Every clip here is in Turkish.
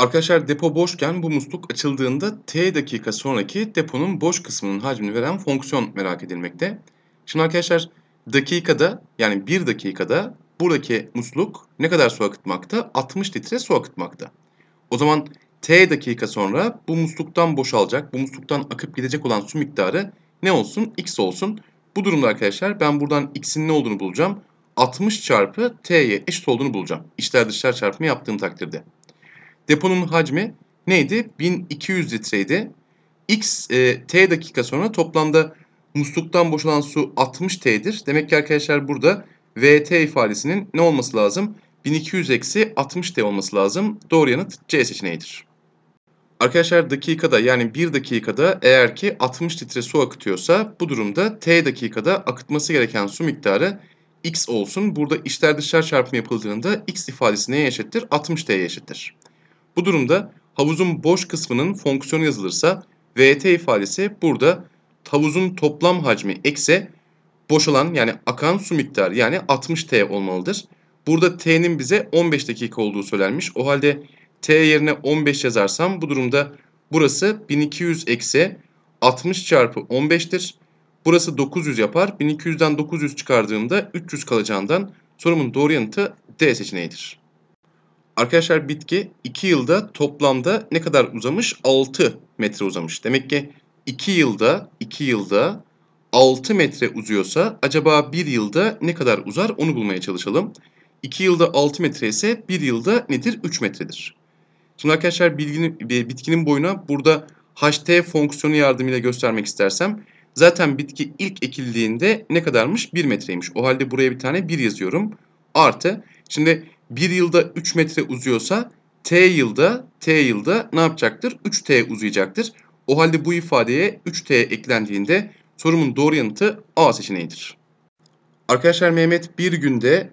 Arkadaşlar depo boşken bu musluk açıldığında t dakika sonraki deponun boş kısmının hacmini veren fonksiyon merak edilmekte. Şimdi arkadaşlar dakikada yani 1 dakikada buradaki musluk ne kadar su akıtmakta? 60 litre su akıtmakta. O zaman t dakika sonra bu musluktan boşalacak, bu musluktan akıp gidecek olan su miktarı ne olsun? x olsun. Bu durumda arkadaşlar ben buradan x'in ne olduğunu bulacağım. 60 çarpı t'ye eşit olduğunu bulacağım. İçler dışlar çarpımı yaptığım takdirde. Deponun hacmi neydi? 1200 litreydi. X e, T dakika sonra toplamda musluktan boşalan su 60 T'dir. Demek ki arkadaşlar burada VT ifadesinin ne olması lazım? 1200 eksi 60 T olması lazım. Doğru yanıt C seçeneğidir. Arkadaşlar dakikada yani 1 dakikada eğer ki 60 litre su akıtıyorsa bu durumda T dakikada akıtması gereken su miktarı X olsun. Burada içler dışlar çarpımı yapıldığında X ifadesi neye eşittir? 60 T'ye eşittir. Bu durumda havuzun boş kısmının fonksiyonu yazılırsa VT ifadesi burada havuzun toplam hacmi ekse boşalan yani akan su miktarı yani 60T olmalıdır. Burada T'nin bize 15 dakika olduğu söylenmiş. O halde T yerine 15 yazarsam bu durumda burası 1200 eksi 60 çarpı 15'tir. Burası 900 yapar. 1200'den 900 çıkardığımda 300 kalacağından sorumun doğru yanıtı D seçeneğidir. Arkadaşlar bitki 2 yılda toplamda ne kadar uzamış? 6 metre uzamış. Demek ki 2 yılda 2 yılda 6 metre uzuyorsa acaba 1 yılda ne kadar uzar onu bulmaya çalışalım. 2 yılda 6 metre ise 1 yılda nedir? 3 metredir. Şimdi arkadaşlar bilginin, e, bitkinin boyuna burada HT fonksiyonu yardımıyla göstermek istersem zaten bitki ilk ekildiğinde ne kadarmış? 1 metreymiş. O halde buraya bir tane 1 yazıyorum. Artı şimdi 1 yılda 3 metre uzuyorsa t yılda t yılda ne yapacaktır? 3t uzayacaktır. O halde bu ifadeye 3t eklendiğinde sorumun doğru yanıtı A seçeneğidir. Arkadaşlar Mehmet bir günde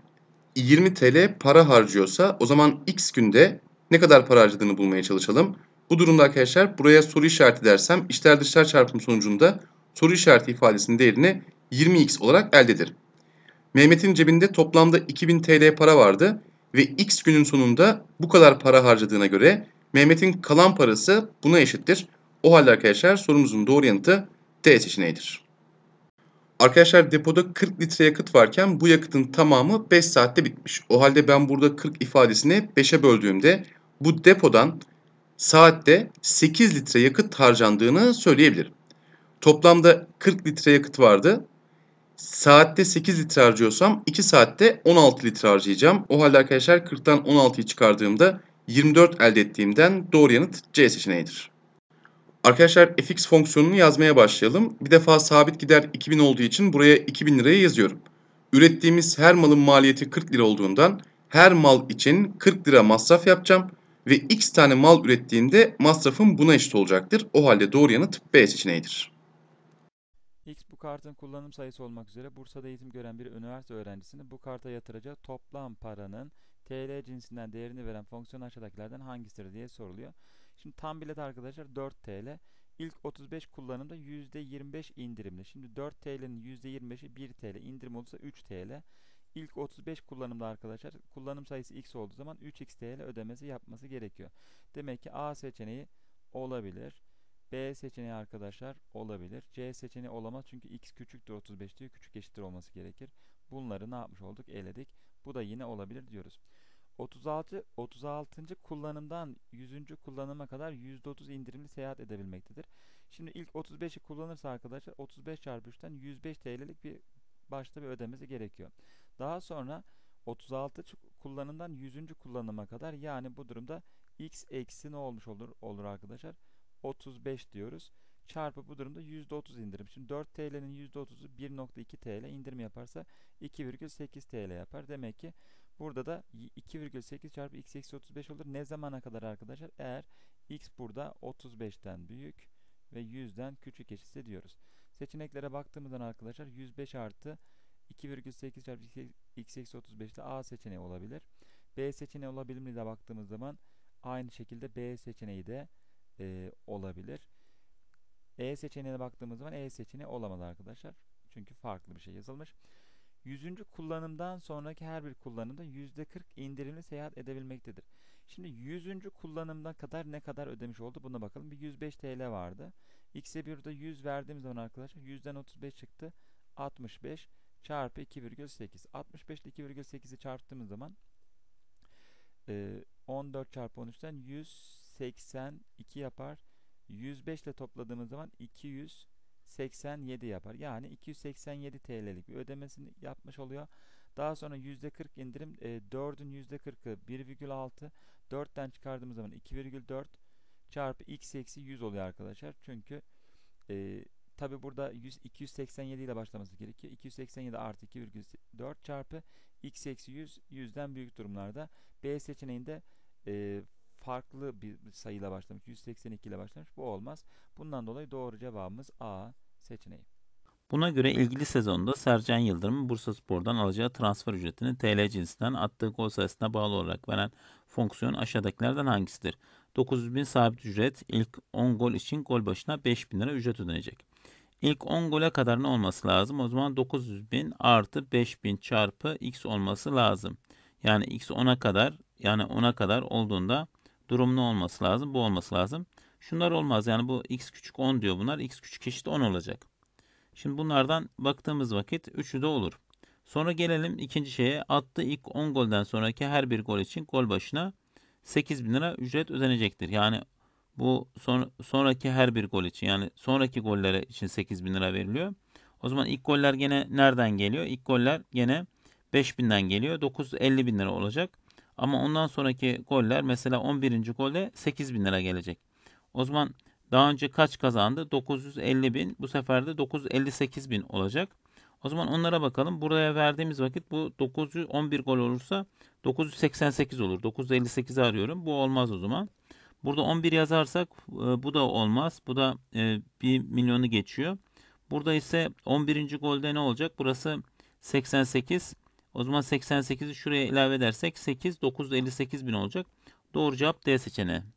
20 TL para harcıyorsa o zaman x günde ne kadar para harcadığını bulmaya çalışalım. Bu durumda arkadaşlar buraya soru işareti dersem işler dışlar çarpım sonucunda soru işareti ifadesinin değerini 20x olarak elde ederim. Mehmet'in cebinde toplamda 2000 TL para vardı ve X günün sonunda bu kadar para harcadığına göre Mehmet'in kalan parası buna eşittir. O halde arkadaşlar sorumuzun doğru yanıtı D seçeneğidir. Arkadaşlar depoda 40 litre yakıt varken bu yakıtın tamamı 5 saatte bitmiş. O halde ben burada 40 ifadesini 5'e böldüğümde bu depodan saatte 8 litre yakıt harcandığını söyleyebilirim. Toplamda 40 litre yakıt vardı saatte 8 litre harcıyorsam 2 saatte 16 litre harcayacağım. O halde arkadaşlar 40'tan 16'yı çıkardığımda 24 elde ettiğimden doğru yanıt C seçeneğidir. Arkadaşlar fx fonksiyonunu yazmaya başlayalım. Bir defa sabit gider 2000 olduğu için buraya 2000 liraya yazıyorum. Ürettiğimiz her malın maliyeti 40 lira olduğundan her mal için 40 lira masraf yapacağım ve x tane mal ürettiğimde masrafım buna eşit olacaktır. O halde doğru yanıt B seçeneğidir. Bu kartın kullanım sayısı olmak üzere Bursa'da eğitim gören bir üniversite öğrencisini bu karta yatıracağı toplam paranın TL cinsinden değerini veren fonksiyon aşağıdakilerden hangisidir diye soruluyor. Şimdi tam bilet arkadaşlar 4 TL. İlk 35 kullanımda %25 indirimli. Şimdi 4 TL'nin %25'i 1 TL. indirim olursa 3 TL. İlk 35 kullanımda arkadaşlar kullanım sayısı X olduğu zaman 3X TL ödemesi yapması gerekiyor. Demek ki A seçeneği olabilir. B seçeneği arkadaşlar olabilir. C seçeneği olamaz çünkü x küçüktür 35 diyor. Küçük eşittir olması gerekir. Bunları ne yapmış olduk? Eledik. Bu da yine olabilir diyoruz. 36. 36. kullanımdan 100. kullanıma kadar %30 indirimli seyahat edebilmektedir. Şimdi ilk 35'i kullanırsa arkadaşlar 35 çarpı 3'ten 105 TL'lik bir başta bir ödemesi gerekiyor. Daha sonra 36 kullanımdan 100. kullanıma kadar yani bu durumda x eksi ne olmuş olur, olur arkadaşlar? 35 diyoruz. Çarpı bu durumda %30 indirim. Şimdi 4 TL'nin %30'u 1.2 TL indirim yaparsa 2,8 TL yapar. Demek ki burada da 2,8 çarpı x eksi 35 olur. Ne zamana kadar arkadaşlar? Eğer x burada 35'ten büyük ve 100'den küçük eşit diyoruz. Seçeneklere baktığımızdan arkadaşlar 105 artı 2,8 çarpı x eksi 35 de A seçeneği olabilir. B seçeneği olabilir mi de baktığımız zaman aynı şekilde B seçeneği de e, olabilir. E seçeneğine baktığımız zaman E seçeneği olamadı arkadaşlar. Çünkü farklı bir şey yazılmış. Yüzüncü kullanımdan sonraki her bir kullanımda %40 indirimli seyahat edebilmektedir. Şimdi yüzüncü kullanımda kadar ne kadar ödemiş oldu buna bakalım. Bir 105 TL vardı. X'e 1'de 100 verdiğimiz zaman arkadaşlar 100'den 35 çıktı. 65 çarpı 2,8. 65 ile 2,8'i çarptığımız zaman 14 e, çarpı 13'ten 100 82 yapar. 105 ile topladığımız zaman 287 yapar. Yani 287 TL'lik bir ödemesini yapmış oluyor. Daha sonra %40 indirim e, 4'ün %40'ı 1,6 4'ten çıkardığımız zaman 2,4 çarpı x eksi 100 oluyor arkadaşlar. Çünkü e, tabi burada 100, 287 ile başlaması gerekiyor. 287 artı 2,4 çarpı x eksi 100 100'den büyük durumlarda B seçeneğinde e, farklı bir sayıyla başlamış. 182 ile başlamış. Bu olmaz. Bundan dolayı doğru cevabımız A seçeneği. Buna göre ilgili sezonda Sercan Yıldırım'ın Bursa Spor'dan alacağı transfer ücretini TL cinsinden attığı gol sayısına bağlı olarak veren fonksiyon aşağıdakilerden hangisidir? 900 bin sabit ücret ilk 10 gol için gol başına 5 bin lira ücret ödenecek. İlk 10 gole kadar ne olması lazım? O zaman 900 bin artı 5 bin çarpı x olması lazım. Yani x 10'a kadar yani 10'a kadar olduğunda durum ne olması lazım? Bu olması lazım. Şunlar olmaz. Yani bu x küçük 10 diyor bunlar. x küçük eşit 10 olacak. Şimdi bunlardan baktığımız vakit 3'ü de olur. Sonra gelelim ikinci şeye. Attığı ilk 10 golden sonraki her bir gol için gol başına 8 bin lira ücret ödenecektir. Yani bu son, sonraki her bir gol için yani sonraki gollere için 8 bin lira veriliyor. O zaman ilk goller gene nereden geliyor? İlk goller gene 5000'den geliyor. 950 bin lira olacak. Ama ondan sonraki goller mesela 11. golde 8 bin lira gelecek. O zaman daha önce kaç kazandı? 950 bin. Bu sefer de 958 bin olacak. O zaman onlara bakalım. Buraya verdiğimiz vakit bu 911 gol olursa 988 olur. 958'i arıyorum. Bu olmaz o zaman. Burada 11 yazarsak e, bu da olmaz. Bu da 1 e, milyonu geçiyor. Burada ise 11. golde ne olacak? Burası 88. O zaman 88'i şuraya ilave edersek 8 958 bin olacak. Doğru cevap D seçeneği.